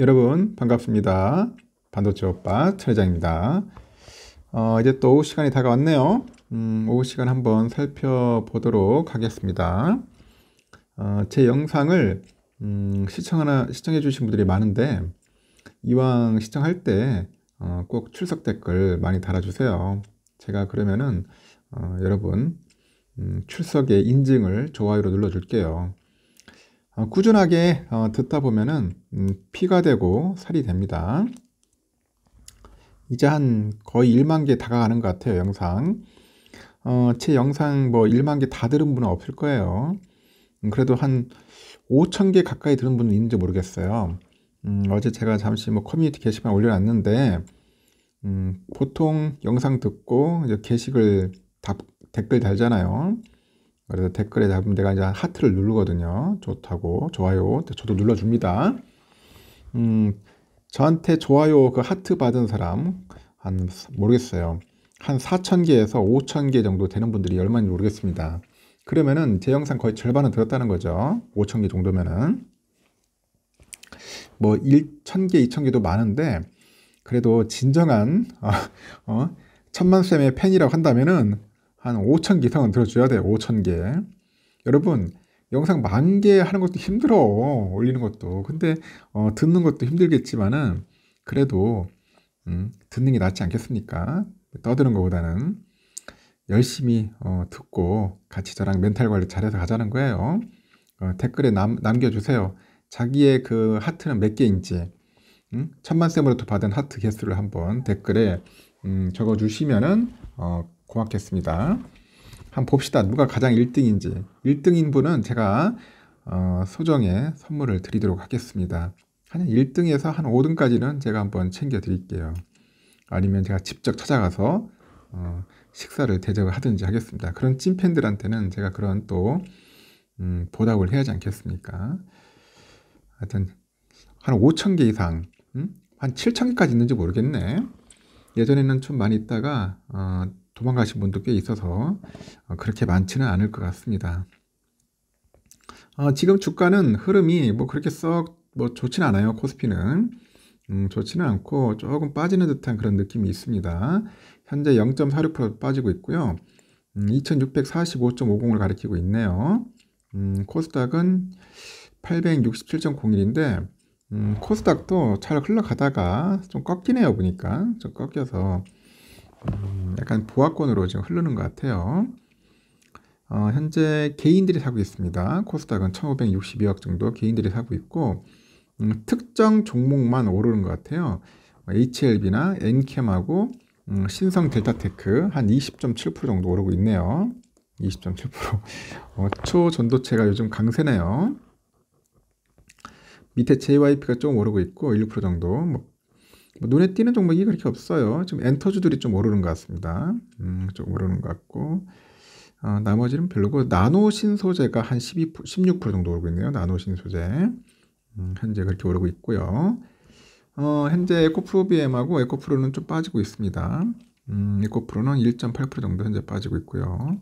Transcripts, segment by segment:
여러분 반갑습니다. 반도체 오빠 차례장입니다. 어, 이제 또 오후 시간이 다가왔네요. 음, 오후 시간 한번 살펴보도록 하겠습니다. 어, 제 영상을 음, 시청하나 시청해 주신 분들이 많은데 이왕 시청할 때꼭 어, 출석 댓글 많이 달아주세요. 제가 그러면은 어, 여러분 음, 출석의 인증을 좋아요로 눌러줄게요. 어, 꾸준하게 어, 듣다 보면은 음, 피가 되고 살이 됩니다. 이제 한 거의 1만 개 다가가는 것 같아요, 영상. 어, 제 영상 뭐 1만 개 다 들은 분은 없을 거예요. 음, 그래도 한 5천 개 가까이 들은 분은 있는지 모르겠어요. 음, 어제 제가 잠시 뭐 커뮤니티 게시판 올려놨는데, 음, 보통 영상 듣고 이제 게시글 답, 댓글 달잖아요. 그래서 댓글에 내가 이제 하트를 누르거든요. 좋다고 좋아요. 저도 눌러줍니다. 음, 저한테 좋아요 그 하트 받은 사람 한 모르겠어요. 한 4천 개에서 5천 개 정도 되는 분들이 얼마인지 모르겠습니다. 그러면은 제 영상 거의 절반은 들었다는 거죠. 5천 개 정도면은 뭐 1천 개, 2천 개도 많은데 그래도 진정한 어, 어, 천만 쌤의 팬이라고 한다면은 한 5천 개 이상은 들어줘야 돼 5천 개. 여러분 영상 만개 하는 것도 힘들어 올리는 것도. 근데 어, 듣는 것도 힘들겠지만은 그래도 음, 듣는 게 낫지 않겠습니까? 떠드는 것보다는 열심히 어, 듣고 같이 저랑 멘탈 관리 잘해서 가자는 거예요. 어, 댓글에 남, 남겨주세요. 자기의 그 하트는 몇 개인지 음? 천만 쌤으로부터 받은 하트 개수를 한번 댓글에 음, 적어주시면은 어, 고맙겠습니다. 한번 봅시다. 누가 가장 1등인지. 1등인 분은 제가 어, 소정의 선물을 드리도록 하겠습니다. 한 1등에서 한 5등까지는 제가 한번 챙겨 드릴게요. 아니면 제가 직접 찾아가서 어, 식사를 대접을 하든지 하겠습니다. 그런 찐팬들한테는 제가 그런 또 음, 보답을 해야지 않겠습니까? 하여튼 한 5천 개 이상, 음? 한 7천 개까지 있는지 모르겠네. 예전에는 좀 많이 있다가 어, 도망가신 분도 꽤 있어서 어, 그렇게 많지는 않을 것 같습니다. 어, 지금 주가는 흐름이 뭐 그렇게 썩 뭐 좋지는 않아요. 코스피는 음, 좋지는 않고 조금 빠지는 듯한 그런 느낌이 있습니다. 현재 0.46% 빠지고 있고요. 음, 2645.50을 가리키고 있네요. 음, 코스닥은 867.01인데 음, 코스닥도 잘 흘러가다가 좀 꺾이네요 보니까 좀 꺾여서 음, 약간 보합권으로 지금 흐르는 것 같아요. 어, 현재 개인들이 사고 있습니다. 코스닥은 1,562억 정도 개인들이 사고 있고 음, 특정 종목만 오르는 것 같아요. 뭐 HLB나 엔캠하고 음, 신성 델타테크 한 20.7% 정도 오르고 있네요. 20.7% 어, 초전도체가 요즘 강세네요. 밑에 JYP가 조금 오르고 있고 1% 정도 뭐뭐 눈에 띄는 종목이 그렇게 없어요. 지금 엔터주들이 좀 오르는 것 같습니다. 음, 좀 오르는 것 같고 어, 나머지는 별로고 나노 신소재가 한 12, 16% 정도 오르고 있네요. 나노 신소재 음, 현재 그렇게 오르고 있고요. 어, 현재 에코프로비엠하고 에코프로는 좀 빠지고 있습니다. 음, 에코프로는 1.8% 정도 현재 빠지고 있고요.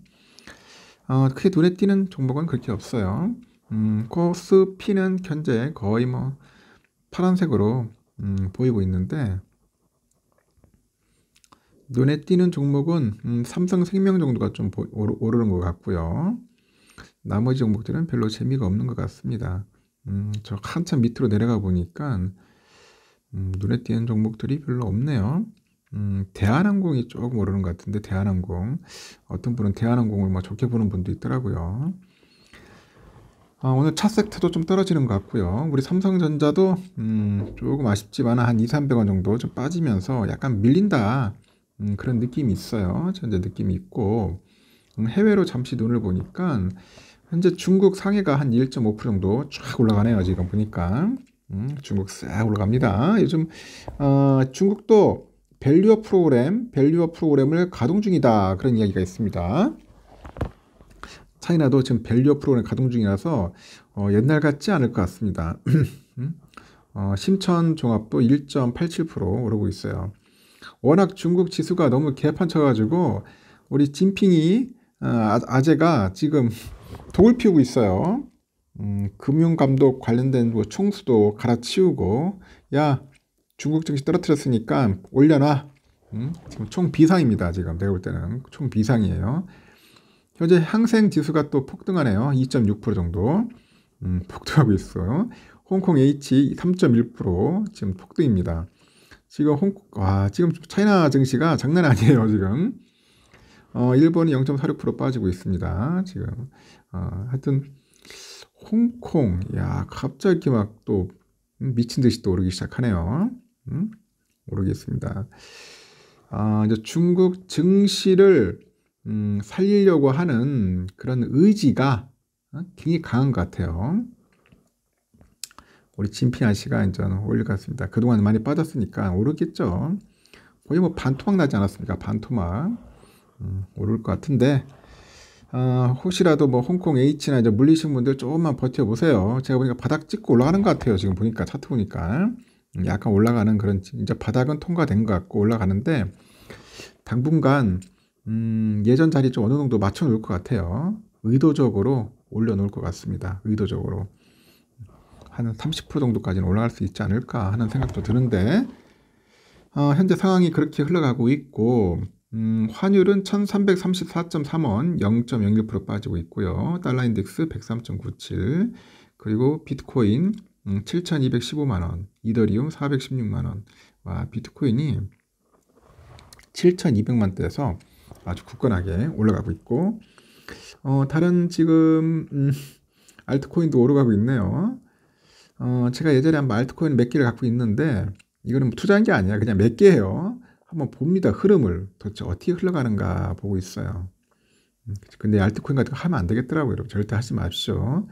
어, 크게 눈에 띄는 종목은 그렇게 없어요. 음, 코스피는 현재 거의 뭐 파란색으로 음, 보이고 있는데 눈에 띄는 종목은 음, 삼성생명 정도가 좀 보, 오르, 오르는 것 같고요. 나머지 종목들은 별로 재미가 없는 것 같습니다. 음, 저 한참 밑으로 내려가 보니까 음, 눈에 띄는 종목들이 별로 없네요. 음, 대한항공이 조금 오르는 것 같은데 대한항공 어떤 분은 대한항공을 뭐 좋게 보는 분도 있더라고요. 아, 오늘 차섹트도 좀 떨어지는 것 같고요. 우리 삼성전자도 음, 조금 아쉽지만 한 2, 300원 정도 좀 빠지면서 약간 밀린다 음, 그런 느낌이 있어요. 현재 느낌이 있고 음, 해외로 잠시 눈을 보니까 현재 중국 상해가 한 1.5% 정도 쫙 올라가네요. 지금 보니까 음, 중국 싹 올라갑니다. 요즘 어, 중국도 밸류어 프로그램, 밸류어 프로그램을 가동 중이다 그런 이야기가 있습니다. 차이나도 지금 밸류어 프로그램 가동 중이라서 어, 옛날 같지 않을 것 같습니다. 음? 어, 심천 종합도 1.87% 오르고 있어요. 워낙 중국 지수가 너무 개판쳐가지고 우리 진핑이 어, 아, 아재가 지금 독을 피우고 있어요. 음, 금융감독 관련된 뭐 총수도 갈아치우고 야 중국 증시 떨어뜨렸으니까 올려놔. 음, 지금 총 비상입니다. 지금 내가 볼 때는 총 비상이에요. 현재 항생 지수가 또 폭등하네요. 2.6% 정도 음, 폭등하고 있어요. 홍콩 H 3.1% 지금 폭등입니다. 지금 홍, 와, 지금 차이나 증시가 장난 아니에요, 지금. 어, 일본이 0.46% 빠지고 있습니다, 지금. 어, 하여튼, 홍콩, 야, 갑자기 막 또 미친 듯이 또 오르기 시작하네요. 음? 모르겠습니다. 아, 이제 중국 증시를 음, 살리려고 하는 그런 의지가 어, 굉장히 강한 것 같아요. 우리 진피아 씨가 이제 올릴 것 같습니다. 그동안 많이 빠졌으니까 오르겠죠. 거의 뭐 반토막 나지 않았습니까? 반토막. 음, 오를 것 같은데, 어, 혹시라도 뭐 홍콩 H나 이제 물리신 분들 조금만 버텨보세요. 제가 보니까 바닥 찍고 올라가는 것 같아요. 지금 보니까 차트 보니까. 음, 약간 올라가는 그런, 이제 바닥은 통과된 것 같고 올라가는데, 당분간 음, 예전 자리 좀 어느 정도 맞춰 놓을 것 같아요. 의도적으로 올려 놓을 것 같습니다. 의도적으로. 한 30% 정도까지는 올라갈 수 있지 않을까 하는 생각도 드는데, 어, 현재 상황이 그렇게 흘러가고 있고, 음, 환율은 1334.3원 0.01% 빠지고 있고요. 달러 인덱스 103.97 그리고 비트코인 음, 7215만 원, 이더리움 416만 원. 와, 비트코인이 7200만 대에서 아주 굳건하게 올라가고 있고 어, 다른 지금 음, 알트코인도 오르가고 있네요. 어, 제가 예전에 한번 알트코인 몇 개를 갖고 있는데 이거는 뭐 투자한 게 아니야. 그냥 몇 개예요. 한번 봅니다. 흐름을 도대체 어떻게 흘러가는가 보고 있어요. 음, 근데 알트코인 같은 거 하면 안 되겠더라고요. 여러분. 절대 하지 마십시오.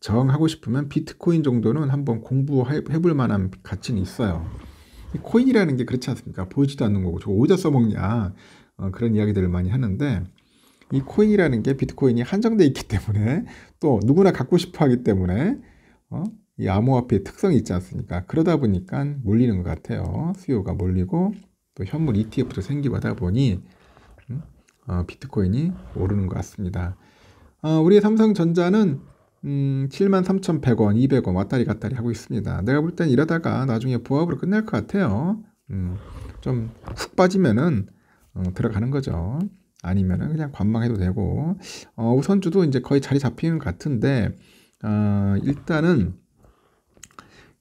정하고 싶으면 비트코인 정도는 한번 공부해볼 만한 가치는 있어요. 코인이라는 게 그렇지 않습니까? 보이지도 않는 거고 저거 어디다 써먹냐. 어, 그런 이야기들을 많이 하는데 이 코인이라는 게 비트코인이 한정돼 있기 때문에 또 누구나 갖고 싶어 하기 때문에 어? 이 암호화폐의 특성이 있지 않습니까? 그러다 보니까 몰리는 것 같아요. 수요가 몰리고 또 현물 ETF도 생기고 하다 보니 음, 어, 비트코인이 오르는 것 같습니다. 어, 우리 삼성전자는 음, 73,100원, 200원 왔다리 갔다리 하고 있습니다. 내가 볼 땐 이러다가 나중에 부합으로 끝날 것 같아요. 음, 좀훅 빠지면은 어, 들어가는 거죠. 아니면 그냥 관망해도 되고 어, 우선주도 이제 거의 자리 잡히는 것 같은데 어, 일단은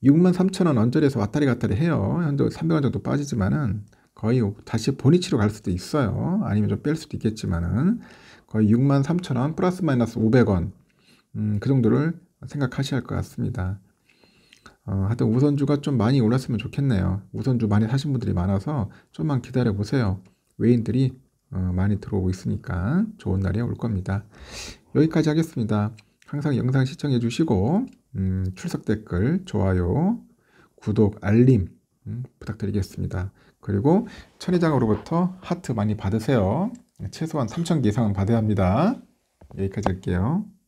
63,000원 언저리에서 왔다리 갔다리 해요. 현재 300원 정도 빠지지만은 거의 다시 본위치로 갈 수도 있어요. 아니면 좀 뺄 수도 있겠지만은 거의 63,000원 플러스 마이너스 500원 음, 그 정도를 생각하셔야 할 것 같습니다. 어, 하여튼 우선주가 좀 많이 올랐으면 좋겠네요. 우선주 많이 사신 분들이 많아서 좀만 기다려 보세요. 외인들이 어, 많이 들어오고 있으니까 좋은 날이 올 겁니다. 여기까지 하겠습니다. 항상 영상 시청해 주시고 음, 출석 댓글, 좋아요, 구독, 알림 음, 부탁드리겠습니다. 그리고 천회장으로부터 하트 많이 받으세요. 최소한 3,000개 이상은 받아야 합니다. 여기까지 할게요.